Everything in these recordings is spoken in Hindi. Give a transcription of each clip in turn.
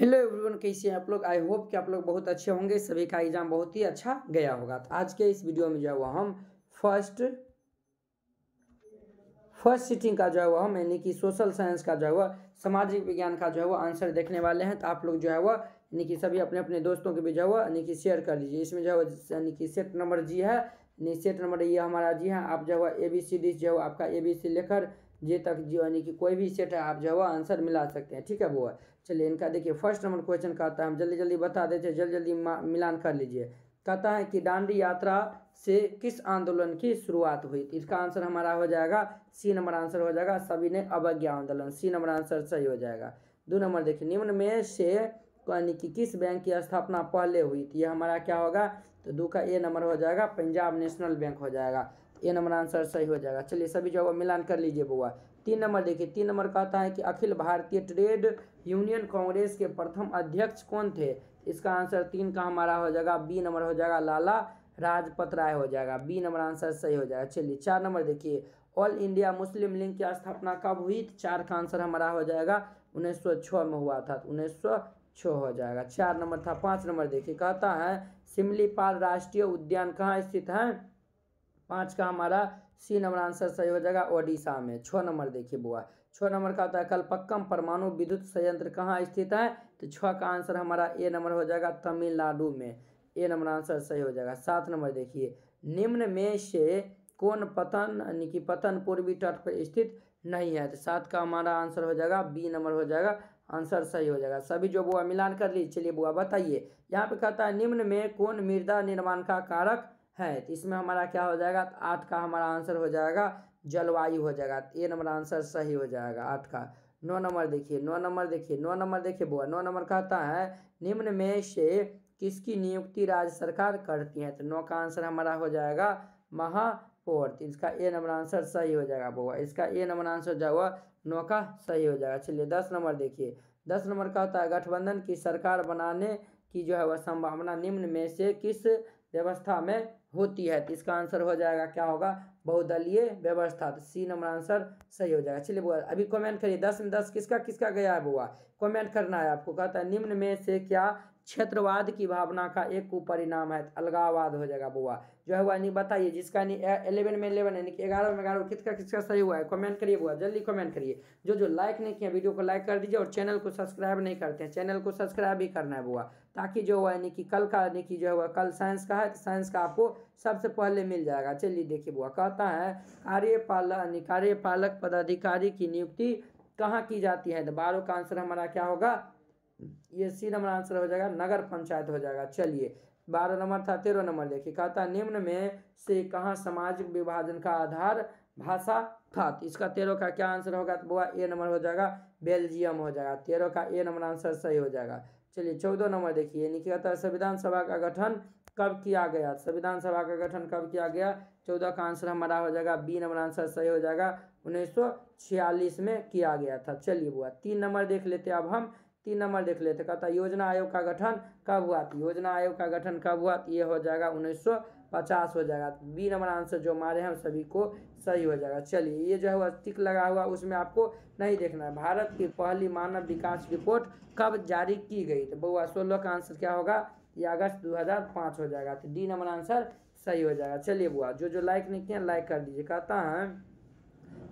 हेलो एवरीवन कैसे हैं आप लोग आई होप कि आप लोग बहुत अच्छे होंगे सभी का एग्ज़ाम बहुत ही अच्छा गया होगा तो आज के इस वीडियो में जो है वो हम फर्स्ट फर्स्ट सिटिंग का जो है वो हम यानी कि सोशल साइंस का जो है वह सामाजिक विज्ञान का जो है वो आंसर देखने वाले हैं तो आप लोग जो है वो यानी कि सभी अपने अपने दोस्तों के भी जो है यानी कि शेयर कर दीजिए इसमें जो है यानी कि सेट नंबर जी है सेट नंबर ये हमारा जी है आप जो है ए बी सी डी जो है आपका ए बी सी लेकर जे तक जो यानी कि कोई भी सेट है आप जो है आंसर मिला सकते हैं ठीक है वो है चलिए इनका देखिए फर्स्ट नंबर क्वेश्चन कहता है हम जल्दी जल्दी बता देते हैं जल्दी जल्दी मिलान कर लीजिए कहता है कि डांडी यात्रा से किस आंदोलन की शुरुआत हुई थी तो इसका आंसर हमारा हो जाएगा सी नंबर आंसर हो जाएगा सभी ने अवज्ञा आंदोलन सी नंबर आंसर सही हो जाएगा दो नंबर देखिए निम्न में से यानी कि किस बैंक की स्थापना पहले हुई थी तो यह हमारा क्या होगा तो दो का ए नंबर हो जाएगा पंजाब नेशनल बैंक हो जाएगा ए नंबर आंसर सही हो जाएगा चलिए सभी जगह मिलान कर लीजिए बुआ तीन नंबर देखिए तीन नंबर कहता है कि अखिल भारतीय ट्रेड यूनियन कांग्रेस के प्रथम अध्यक्ष कौन थे इसका आंसर तीन का हमारा हो जाएगा बी नंबर हो जाएगा लाला राजपत राय हो जाएगा बी नंबर आंसर सही हो जाएगा चलिए चार नंबर देखिए ऑल इंडिया मुस्लिम लीग की स्थापना कब हुई चार का आंसर हमारा हो जाएगा उन्नीस में हुआ था तो उन्नीस छः हो जाएगा चार नंबर था पाँच नंबर देखिए कहता है सिमलीपाल राष्ट्रीय उद्यान कहाँ स्थित है पाँच का हमारा सी नंबर आंसर सही हो जाएगा ओडिशा में छः नंबर देखिए बुआ छः नंबर का होता है कलपक्कम परमाणु विद्युत संयंत्र कहाँ स्थित है तो छः का आंसर हमारा ए नंबर हो जाएगा तमिलनाडु में ए नंबर आंसर सही हो जाएगा सात नंबर देखिए निम्न में से कौन पतन यानी कि पतन पूर्वी तट पर स्थित नहीं है तो सात का हमारा आंसर हो जाएगा बी नंबर हो जाएगा आंसर सही हो जाएगा सभी जो बुआ मिलान कर ली चलिए बुआ बताइए यहाँ पे कहता है निम्न में कौन मृदा निर्माण का कारक है तो इसमें हमारा क्या हो जाएगा तो आठ का हमारा आंसर हो जाएगा जलवायु हो जाएगा ए तो नंबर आंसर सही हो जाएगा आठ का नौ नंबर देखिए नौ नंबर देखिए नौ नंबर देखिए बुआ नौ नंबर कहता है निम्न में से किसकी नियुक्ति राज्य सरकार करती है तो नौ का आंसर हमारा हो जाएगा महापौर तो इसका ए नंबर आंसर सही हो जाएगा बुआ इसका ए नंबर आंसर हो जाएगा नौ का सही हो जाएगा चलिए दस नंबर देखिए दस नंबर कहता है गठबंधन की सरकार बनाने की जो है वह संभावना निम्न में से किस व्यवस्था में होती है तो इसका आंसर हो जाएगा क्या होगा बहुदलीय व्यवस्था तो सी नंबर आंसर सही हो जाएगा चलिए बुआ अभी कमेंट करिए दस में दस किसका किसका गया है बुआ कमेंट करना है आपको कहता है निम्न में से क्या क्षेत्रवाद की भावना का एक कुपरिणाम है तो अलगावाद हो जाएगा बुआ जो है वह यानी बताइए जिसका यानी एलेवन में इलेवन यानी कि ग्यारह में ग्यारह किसका किसका सही हुआ है कमेंट करिए बुआ जल्दी कमेंट करिए जो जो लाइक नहीं किया वीडियो को लाइक कर दीजिए और चैनल को सब्सक्राइब नहीं करते हैं चैनल को सब्सक्राइब भी करना है बुआ ताकि जो हुआ यानी कि कल का यानी कि जो हुआ कल साइंस का है तो साइंस का आपको सबसे पहले मिल जाएगा चलिए देखिए बुआ कहता है कार्यपालक यानी कार्यपालक पदाधिकारी की नियुक्ति कहाँ की जाती है तो बारह का आंसर हमारा क्या होगा ये सी नंबर आंसर हो जाएगा नगर पंचायत हो जाएगा चलिए बारह नंबर था तेरह नंबर देखिए कहता निम्न में से कहाँ सामाजिक विभाजन का आधार भाषा था तो इसका तेरह का क्या आंसर होगा तो बुआ ए नंबर हो जाएगा बेल्जियम हो जाएगा तेरह का ए नंबर आंसर सही हो जाएगा चलिए चौदह नंबर देखिए यानी कि कहता है संविधान सभा का गठन कब किया गया संविधान सभा का गठन कब किया गया चौदह का आंसर हमारा हो जाएगा बी नंबर आंसर सही हो जाएगा उन्नीस में किया गया था चलिए बुआ तीन नंबर देख लेते अब हम तीन नंबर देख लेते कहता योजना आयोग का गठन कब हुआ था तो योजना आयोग का गठन कब हुआ तो ये हो जाएगा 1950 हो जाएगा तो बी नंबर आंसर जो हमारे हैं सभी को सही हो जाएगा चलिए ये जो है वह टिक लगा हुआ उसमें आपको नहीं देखना है भारत की पहली मानव विकास रिपोर्ट कब जारी की गई तो बउआ सोलह का आंसर क्या होगा ये अगस्त 2005 हो जाएगा तो डी नंबर आंसर सही हो जाएगा चलिए बुआ जो जो लाइक नहीं किया लाइक कर दीजिए कहता है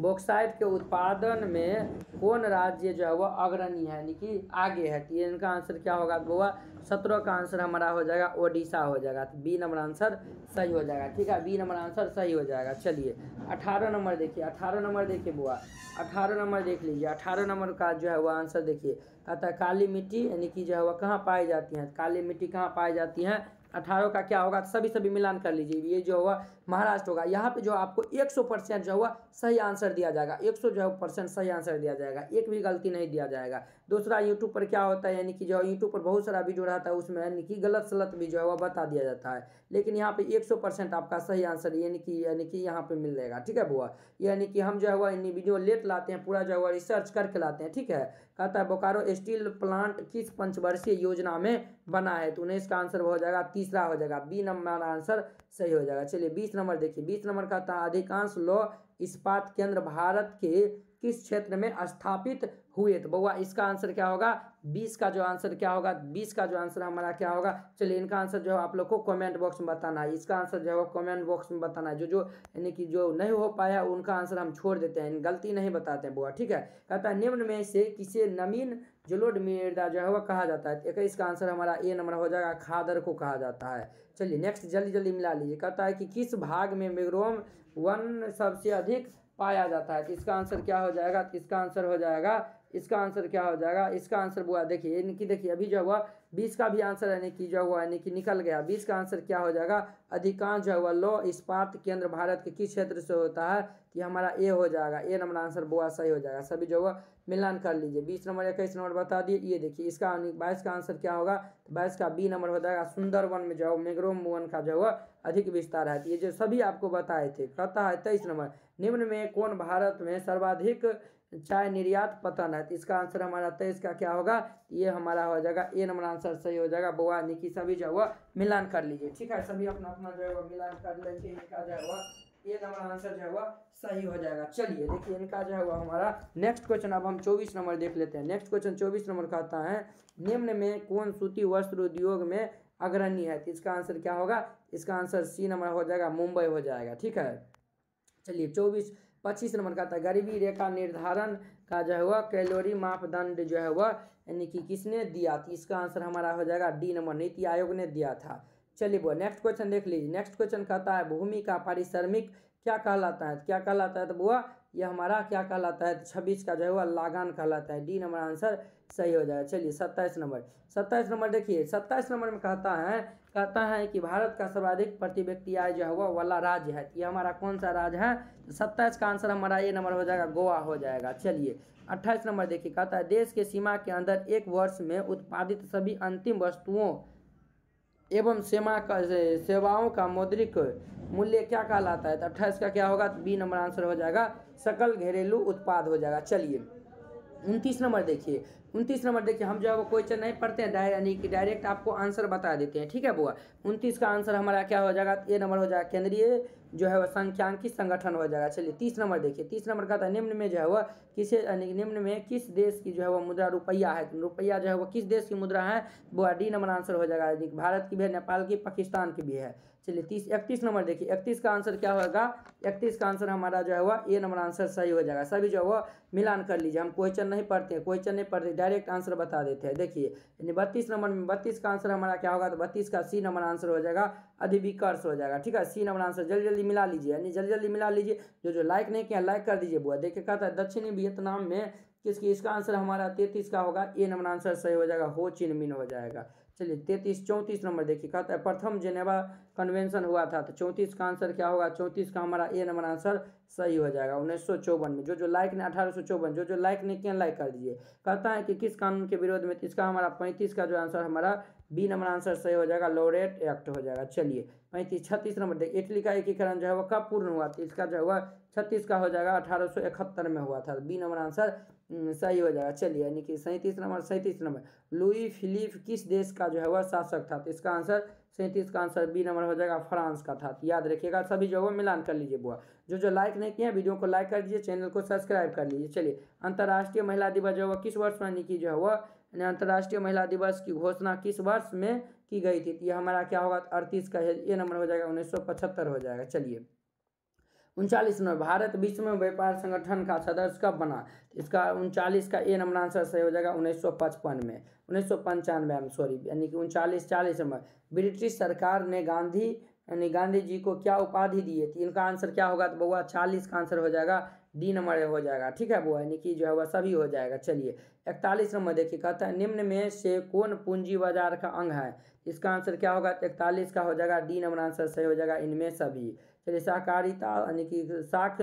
बॉक्साइट के उत्पादन में कौन राज्य जो है वो अग्रणी है यानी कि आगे है तो इनका आंसर क्या होगा गोवा सत्रह का आंसर हमारा हो जाएगा ओडिशा हो जाएगा तो बी नंबर आंसर सही हो जाएगा ठीक है बी नंबर आंसर सही हो जाएगा चलिए अठारह नंबर देखिए अठारह नंबर देखिए बुआ अठारह नंबर देख लीजिए अठारह नंबर का जो है वो आंसर देखिए अतः काली मिट्टी यानी कि जो है वह कहाँ पाई जाती हैं काली मिट्टी कहाँ पाई जाती हैं अठारह का क्या होगा सभी सभी मिलान कर लीजिए ये जो हुआ महाराष्ट्र होगा यहाँ पे जो आपको 100 परसेंट जो हुआ सही आंसर दिया जाएगा 100 जो परसेंट सही आंसर दिया जाएगा एक भी गलती नहीं दिया जाएगा दूसरा यूट्यूब पर क्या होता है यानी कि जो यूट्यूब पर बहुत सारा वीडियो रहता है उसमें यानी कि गलत सलत भी जो है वह बता दिया जाता है लेकिन यहाँ पर एक आपका सही आंसर यानी कि यानी कि यहाँ पर मिल जाएगा ठीक है बुआ यानी कि हम जो है वह इन वीडियो लेट लाते हैं पूरा जो है रिसर्च करके लाते हैं ठीक है कहता है बोकारो स्टील प्लांट किस पंचवर्षीय योजना में बना है तो उन्हें इसका आंसर हो जाएगा तीसरा हो जाएगा बी नंबर आंसर सही हो जाएगा चलिए बीस नंबर देखिए बीस नंबर का था अधिकांश लौह इस्पात केंद्र भारत के किस क्षेत्र में स्थापित हुए तो बउआ इसका आंसर क्या होगा बीस का जो आंसर क्या होगा बीस का जो आंसर हमारा क्या होगा चलिए इनका आंसर जो है आप लोग को कमेंट बॉक्स में बताना है इसका आंसर जो है कमेंट बॉक्स में बताना है जो जो यानी कि जो नहीं हो पाया उनका आंसर हम छोड़ देते हैं गलती नहीं बताते हैं बुआ ठीक है कहता है निम्न में से किसे नमीन जलोड मृदा जो है वह कहा जाता है एक इसका आंसर हमारा ए नंबर हो जाएगा खादर को कहा जाता है चलिए नेक्स्ट जल्दी जल्दी मिला लीजिए कहता है कि किस भाग में मेग्रोम वन सबसे अधिक पाया जाता है तो इसका आंसर क्या हो जाएगा तो इसका आंसर हो जाएगा इसका आंसर क्या हो जाएगा इसका आंसर हुआ देखिए यानी कि देखिए अभी जो हुआ बीस का भी आंसर यानी कि जो हुआ यानी कि निकल गया बीस का आंसर क्या हो जाएगा अधिकांश जो हुआ लो इस्पात केंद्र भारत के किस क्षेत्र से होता है कि हमारा ए हो जाएगा ए नंबर आंसर बुआ सही हो जाएगा सभी जो हुआ मिलान कर लीजिए बीस नंबर इक्कीस नंबर बता दिए ये देखिए इसका बाईस का आंसर क्या होगा तो बाईस का बी नंबर हो जाएगा सुंदरवन में जो मेग्रोम वन का जो हुआ अधिक विस्तार है तो ये जो सभी आपको बताए थे कहता है तेईस नंबर निम्न में कौन भारत में सर्वाधिक चाय निर्यात पतन है तो इसका आंसर हमारा तेईस तो का क्या होगा ये हमारा हो जाएगा ए नंबर आंसर सही हो जाएगा बुआ निकी सभी जो हुआ मिलान कर लीजिए ठीक है सभी अपना अपना जो है मिलान कर लेंगे इनका जो हुआ ए नंबर आंसर जो हुआ सही हो जाएगा चलिए देखिए इनका जो हुआ हमारा नेक्स्ट क्वेश्चन अब हम चौबीस नंबर देख लेते हैं नेक्स्ट क्वेश्चन चौबीस नंबर कहता है निम्न में कौन सूती वस्त्र उद्योग में अग्रणी है तो इसका आंसर क्या होगा इसका आंसर सी नंबर हो जाएगा मुंबई हो जाएगा ठीक है चलिए चौबीस पच्चीस नंबर का था गरीबी रेखा निर्धारण का जो है वह कैलोरी मापदंड जो है वह यानी कि किसने दिया तो इसका आंसर हमारा हो जाएगा डी नंबर नीति आयोग ने दिया था चलिए वो नेक्स्ट क्वेश्चन देख लीजिए नेक्स्ट क्वेश्चन कहता है भूमि का पारिश्रमिक क्या कहलाता है तो क्या कहलाता है तो बुआ यह हमारा क्या कहलाता है तो छब्बीस का जो है वह लागान कहलाता है डी नंबर आंसर सही हो जाएगा चलिए सत्ताईस नंबर सत्ताईस नंबर देखिए सत्ताईस नंबर में कहता है कहता है कि भारत का सर्वाधिक प्रति व्यक्ति आय जो है वह वाला राज्य है तो ये हमारा कौन सा राज्य है तो सत्ताईस का आंसर हमारा ये नंबर हो जाएगा गोवा हो जाएगा चलिए अट्ठाईस नंबर देखिए कहता है देश के सीमा के अंदर एक वर्ष में उत्पादित सभी अंतिम वस्तुओं एवं सेवा का सेवाओं का मौद्रिक मूल्य क्या कहलाता है तो अट्ठाईस का क्या होगा तो बी नंबर आंसर हो जाएगा सकल घरेलू उत्पाद हो जाएगा चलिए उनतीस नंबर देखिए उनतीस नंबर देखिए हम जो है वो क्वेश्चन नहीं पढ़ते हैं यानी कि डायरेक्ट आपको आंसर बता देते हैं ठीक है बुआ उनतीस का आंसर हमारा क्या हो जाएगा ए नंबर हो जाएगा केंद्रीय जो है वह संख्यांकी संगठन हो जाएगा चलिए तीस नंबर देखिए तीस नंबर का था निम्न में जो है वह किसे निम्न में किस देश की जो है वह मुद्रा रुपया है तो रुपया जो है वह किस देश की मुद्रा है बुआ डी नंबर आंसर हो जाएगा भारत की भी है नेपाल की पाकिस्तान की भी है चलिए तीस इकतीस नंबर देखिए इकतीस का आंसर क्या होगा इकतीस का आंसर हमारा जो है हुआ ए नंबर आंसर सही हो जाएगा सभी जो है वो मिलान कर लीजिए हम क्वेश्चन नहीं पढ़ते हैं क्वेश्चन नहीं पढ़ते डायरेक्ट आंसर बता देते हैं देखिए यानी बत्तीस नंबर में बत्तीस का आंसर हमारा क्या होगा तो बत्तीस का सी नंबर आंसर हो जाएगा अधिविकर्ष हो जाएगा ठीक है सी नंबर आंसर जल्दी जल्दी मिला लीजिए यानी जल्दी जल्दी मिला लीजिए जो जो लाइक नहीं किया लाइक कर दीजिए बुआ देखिए कहता है दक्षिणी वियतनाम में किसकी इसका आंसर हमारा तैतीस का होगा ए नंबर आंसर सही हो जाएगा हो चिन्ह मिन हो जाएगा चलिए तैतीस चौंतीस नंबर देखिए कहता है प्रथम जेनेवा कन्वेंशन हुआ था तो चौंतीस का आंसर क्या होगा चौंतीस का हमारा ए नंबर आंसर सही हो जाएगा उन्नीस सौ चौवन में जो जो लाइक ने अठारह सौ चौवन जो जो लाइक ने क्या लाइक कर दिए कहता है कि किस कानून के विरोध में इसका हमारा पैंतीस का जो आंसर हमारा बी नंबर आंसर सही हो जाएगा लोरेट एक्ट हो जाएगा चलिए पैंतीस छत्तीस नंबर देखिए इटली का एकीकरण जो है वह कब पूर्ण हुआ था इसका जो हुआ छत्तीस का हो जाएगा अठारह में हुआ था बी नंबर आंसर हम्म, सही हो जाएगा चलिए यानी कि सैंतीस नंबर सैंतीस नंबर लुई फिलिप किस देश का जो है वह शासक था तो इसका आंसर सैंतीस का आंसर बी नंबर हो जाएगा फ्रांस का था याद रखिएगा सभी जो मिलान कर लीजिए बुआ जो जो लाइक नहीं किया वीडियो को लाइक कर दीजिए चैनल को सब्सक्राइब कर लीजिए चलिए अंतर्राष्ट्रीय महिला दिवस जो है किस वर्ष में की जो है वह अंतर्राष्ट्रीय महिला दिवस की घोषणा किस वर्ष में की गई थी तो यह हमारा क्या होगा अड़तीस का ये नंबर हो जाएगा उन्नीस हो जाएगा चलिए उनचालीस नंबर भारत विश्व में व्यापार संगठन का सदस्य कब बना इसका उनचालीस का ए नंबर आंसर सही हो जाएगा उन्नीस सौ पचपन में उन्नीस सौ पंचानवे में सॉरी यानी कि उनचालीस चालीस नंबर ब्रिटिश सरकार ने गांधी यानी गांधी जी को क्या उपाधि दिए थी इनका आंसर क्या होगा तो बउआ चालीस का आंसर हो जाएगा डी नंबर हो जाएगा ठीक है बुआ यानी कि जो है वह सभी हो जाएगा चलिए इकतालीस नंबर देखिए कहता है निम्न में से कौन पूंजी बाजार का अंग है इसका आंसर क्या होगा तो इकतालीस का हो जाएगा डी नंबर आंसर सही हो जाएगा इनमें सभी चलिए सहकारिता यानी कि साख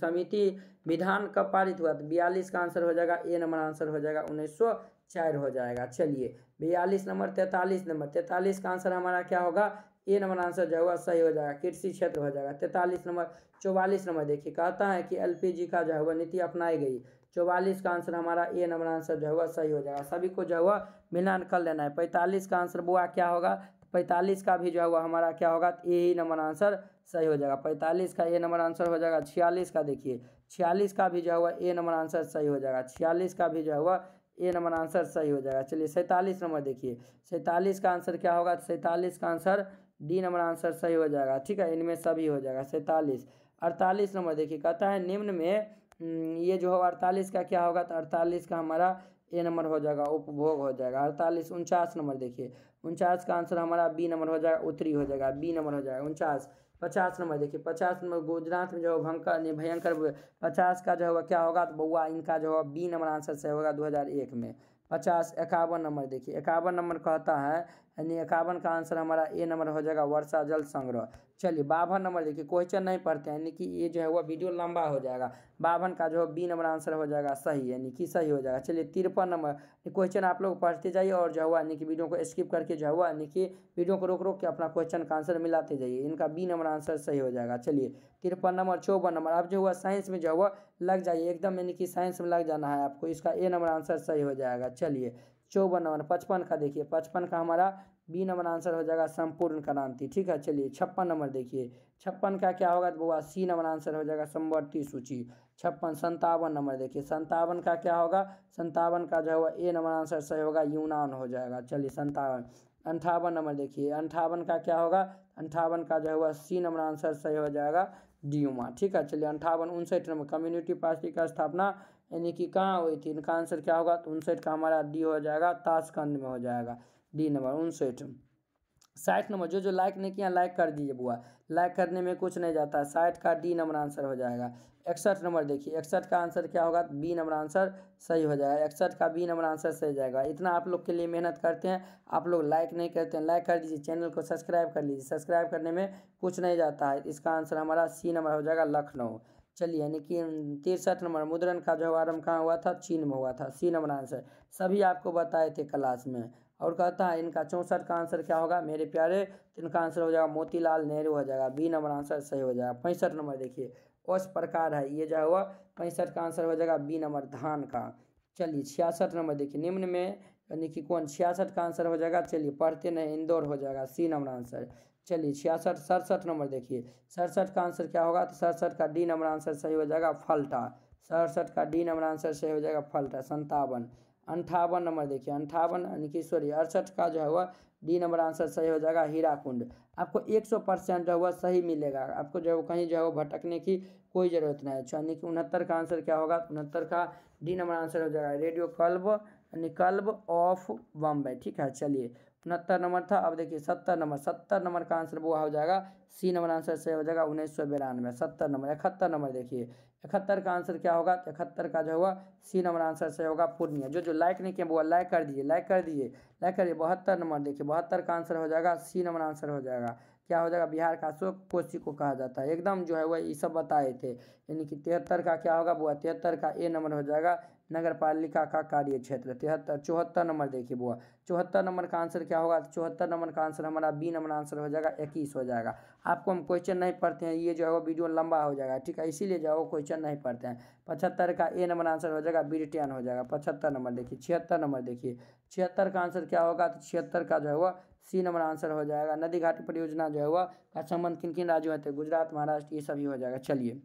समिति विधान कब पारित हुआ तो बयालीस का आंसर हो जाएगा ए नंबर आंसर हो जाएगा उन्नीस सौ चार हो जाएगा चलिए बयालीस नंबर तैंतालीस नंबर तैंतालीस का आंसर हमारा क्या होगा ए नंबर आंसर जो होगा सही हो जाएगा कृषि क्षेत्र हो जाएगा तैंतालीस नंबर चौवालीस नंबर देखिए कहता है कि एलपीजी का जो है नीति अपनाई गई चौवालीस का आंसर हमारा ए नंबर आंसर जो होगा सही हो जाएगा सभी को जो हुआ मिलान कर लेना है पैंतालीस का आंसर बुआ क्या होगा पैंतालीस का भी जो हुआ हमारा क्या होगा तो ही नंबर आंसर सही हो जाएगा पैंतालीस का ए नंबर आंसर हो जाएगा छियालीस का देखिए छियालीस का भी जो हुआ ए नंबर आंसर सही हो जाएगा छियालीस का भी जो हुआ ए नंबर आंसर सही हो जाएगा चलिए सैंतालीस नंबर देखिए सैंतालीस का आंसर क्या होगा सैंतालीस का आंसर डी नंबर आंसर सही हो जाएगा ठीक है इनमें सभी हो जाएगा सैंतालीस अड़तालीस नंबर देखिए कहता है निम्न में हम्म, ये जो हो अड़तालीस का क्या होगा तो अड़तालीस का हमारा ए नंबर हो जाएगा उपभोग हो जाएगा अड़तालीस उनचास नंबर देखिए उनचास का आंसर हमारा बी नंबर हो जाएगा उत्तरी हो जाएगा बी नंबर हो जाएगा उनचास पचास नंबर देखिए पचास नंबर गुजरात में जो भयंकर भयंकर पचास का जो होगा क्या होगा तो बउआ इनका जो होगा बी नंबर आंसर सही होगा दो हज़ार एक में पचास इक्यावन नंबर देखिए इक्यावन नंबर कहता है यानी इक्यावन का आंसर हमारा ए नंबर हो जाएगा वर्षा जल संग्रह चलिए बावन नंबर देखिए क्वेश्चन नहीं पढ़ते यानी कि ये जो है वो वीडियो लंबा हो जाएगा बावन का जो है बी नंबर आंसर हो जाएगा सही यानी कि सही हो जाएगा चलिए तिरपन नंबर क्वेश्चन आप लोग पढ़ते जाइए और जो हुआ यानी कि वीडियो को स्किप करके जो हुआ यानी कि वीडियो को रोक रोक के अपना क्वेश्चन का आंसर मिलाते जाइए इनका बी नंबर आंसर सही हो जाएगा चलिए तिरपन नंबर चौवन नंबर आप जो हुआ साइंस में जो हुआ लग जाइए एकदम यानी कि साइंस में लग जाना है आपको इसका ए नंबर आंसर सही हो जाएगा चलिए चौवन नंबर पचपन का देखिए पचपन का हमारा बी नंबर आंसर हो जाएगा संपूर्ण क्रांति ठीक है चलिए छप्पन नंबर देखिए छप्पन का क्या होगा तो सी नंबर आंसर हो जाएगा संवर्ती सूची छप्पन संतावन नंबर देखिए संतावन का क्या होगा संतावन का जो होगा ए नंबर आंसर सही होगा यूनान हो जाएगा चलिए संतावन अंठावन नंबर देखिए अंठावन का क्या होगा अंठावन का जो होगा सी नंबर आंसर सही हो जाएगा डी ठीक है चलिए अंठावन उनसठ नंबर कम्युनिटी पार्टी का स्थापना यानी कि कहाँ हुई थी इनका आंसर क्या होगा तो उनसठ का हमारा डी हो जाएगा ताशकंद में हो जाएगा डी नंबर उनसठ साठ नंबर जो जो लाइक नहीं किया लाइक कर दीजिए बुआ लाइक करने में कुछ नहीं जाता है साठ का डी नंबर आंसर हो जाएगा इकसठ नंबर देखिए इकसठ का आंसर क्या होगा बी नंबर आंसर सही हो जाएगा इकसठ का बी नंबर आंसर सही जाएगा इतना आप लोग के लिए मेहनत करते हैं आप लोग लाइक नहीं करते हैं लाइक कर दीजिए चैनल को सब्सक्राइब कर लीजिए सब्सक्राइब करने में कुछ नहीं जाता है इसका आंसर हमारा सी नंबर हो जाएगा लखनऊ चलिए यानी कि तिरसठ नंबर मुद्रण का जो आरंभ कहाँ हुआ था चीन में हुआ था सी नंबर आंसर सभी आपको बताए थे क्लास में और कहता है इनका चौंसठ का आंसर क्या होगा मेरे प्यारे तो इनका आंसर हो जाएगा मोतीलाल नेहरू हो जाएगा बी नंबर आंसर सही हो जाएगा पैंसठ नंबर देखिए उस प्रकार है ये जो हुआ पैंसठ का आंसर हो जाएगा बी नंबर धान का चलिए छियासठ नंबर देखिए निम्न में यानी कि कौन छियासठ का आंसर हो जाएगा चलिए पढ़ते नहीं इंदौर हो जाएगा सी नंबर आंसर चलिए छियासठ सड़सठ नंबर देखिए सड़सठ का आंसर क्या होगा तो सड़सठ का डी नंबर आंसर सही हो जाएगा फल्टा सड़सठ का डी नंबर आंसर सही हो जाएगा फल्टा संतावन अंठावन नंबर देखिए अंठावन यानी कि सॉरी अड़सठ का जो है वह डी नंबर आंसर सही हो जाएगा हीरा कुंड आपको एक सौ परसेंट जो है वह सही मिलेगा आपको जो है कहीं जो है वो भटकने की कोई ज़रूरत नहीं है यानी कि उनहत्तर का आंसर क्या होगा तो उनहत्तर का डी नंबर आंसर हो जाएगा रेडियो कल्ब यानी कल्ब ऑफ बॉम्बे ठीक है चलिए उनहत्तर नंबर था अब देखिए सत्तर नंबर सत्तर नंबर का आंसर वो हो जाएगा सी नंबर आंसर से हो जाएगा उन्नीस सौ बिरानवे सत्तर नंबर इकहत्तर नंबर देखिए इकहत्तर का आंसर क्या होगा तो इकहत्तर का जो होगा सी नंबर आंसर से होगा पूर्णिया जो जो लाइक नहीं किया वो लाइक कर दीजिए लाइक कर दीजिए लाइक करिए बहत्तर नंबर देखिए बहत्तर का आंसर हो जाएगा सी नंबर आंसर हो जाएगा क्या हो जाएगा बिहार का अशोक कोसी को कहा जाता है एकदम जो है वह ये सब बताए थे यानी कि तिहत्तर का क्या होगा बुआ तिहत्तर का ए नंबर हो जाएगा नगर पालिका का कार्य क्षेत्र तिहत्तर चौहत्तर नंबर देखिए बुआ चौहत्तर नंबर का आंसर क्या होगा चौहत्तर नंबर का आंसर हमारा बी नंबर आंसर हो जाएगा इक्कीस हो जाएगा आपको हम क्वेश्चन नहीं पढ़ते हैं ये जो है वो वीडियो लंबा हो जाएगा ठीक है इसीलिए जो है वो क्वेश्चन नहीं पढ़ते हैं पचहत्तर का ए नंबर आंसर हो जाएगा ब्रिटेन हो जाएगा पचहत्तर नंबर देखिए छिहत्तर नंबर देखिए छिहत्तर का आंसर क्या होगा तो छिहत्तर का जो है वह सी नंबर आंसर हो जाएगा नदी घाट परियोजना जो है वह का संबंध किन किन राज्यों में गुजरात महाराष्ट्र ये सभी हो जाएगा चलिए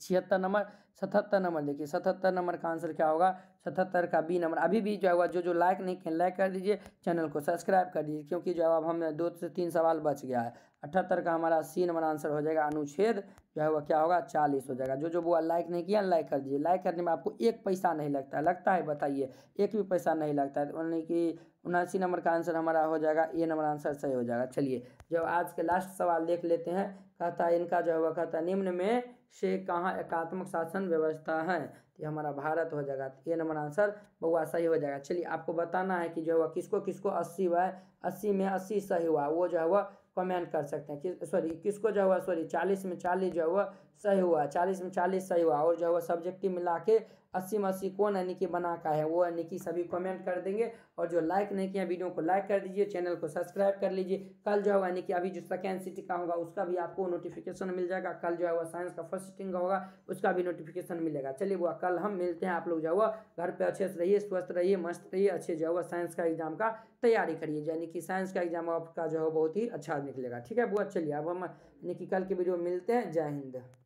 छिहत्तर नंबर सतहत्तर नंबर देखिए सतहत्तर नंबर का आंसर क्या होगा सतहत्तर का बी नंबर अभी भी जो है जो जो लाइक नहीं किया लाइक कर दीजिए चैनल को सब्सक्राइब कर दीजिए क्योंकि जो है अब हमें दो से तीन सवाल बच गया है अठहत्तर का हमारा सी नंबर आंसर हो जाएगा अनुच्छेद जो है वह क्या होगा चालीस हो जाएगा जो जो बुआ लाइक नहीं किया लाइक कर दीजिए लाइक करने में आपको एक पैसा नहीं लगता है लगता है बताइए एक भी पैसा नहीं लगता है यानी कि उनासी नंबर का आंसर हमारा हो जाएगा ए नंबर आंसर सही हो जाएगा चलिए जब आज के लास्ट सवाल देख लेते हैं कहता है इनका जो है वह कहता निम्न में से कहाँ एकात्मक शासन व्यवस्था है ये हमारा भारत हो जाएगा तो ये नंबर आंसर बउआ सही हो जाएगा चलिए आपको बताना है कि जो हुआ किसको किसको अस्सी हुआ है अस्सी में अस्सी सही हुआ वो जो है वह कमेंट कर सकते हैं कि सॉरी किसको जो हुआ सॉरी चालीस में चालीस जो हुआ सही हुआ चालीस में चालीस सही हुआ और जो है वो सब्जेक्टिव मिला के अस्सी में अस्सी कौन यानी कि बना का है वो यानी कि सभी कमेंट कर देंगे और जो लाइक नहीं किया वीडियो को लाइक कर दीजिए चैनल को सब्सक्राइब कर लीजिए कल जो है यानी कि अभी जो सेकेंड सिटी का होगा उसका भी आपको नोटिफिकेशन मिल जाएगा कल जो है वो साइंस का फर्स्ट सिटिंग का होगा उसका भी नोटिफिकेशन मिलेगा चलिए वो कल हम मिलते हैं आप लोग जो है घर पर अच्छे से रहिए स्वस्थ रहिए मस्त रहिए अच्छे जो है साइंस का एग्जाम का तैयारी करिए यानी कि साइंस का एग्जाम आपका जो है बहुत ही अच्छा निकलेगा ठीक है बुआ चलिए अब हम यानी कि कल के वीडियो मिलते हैं जय हिंद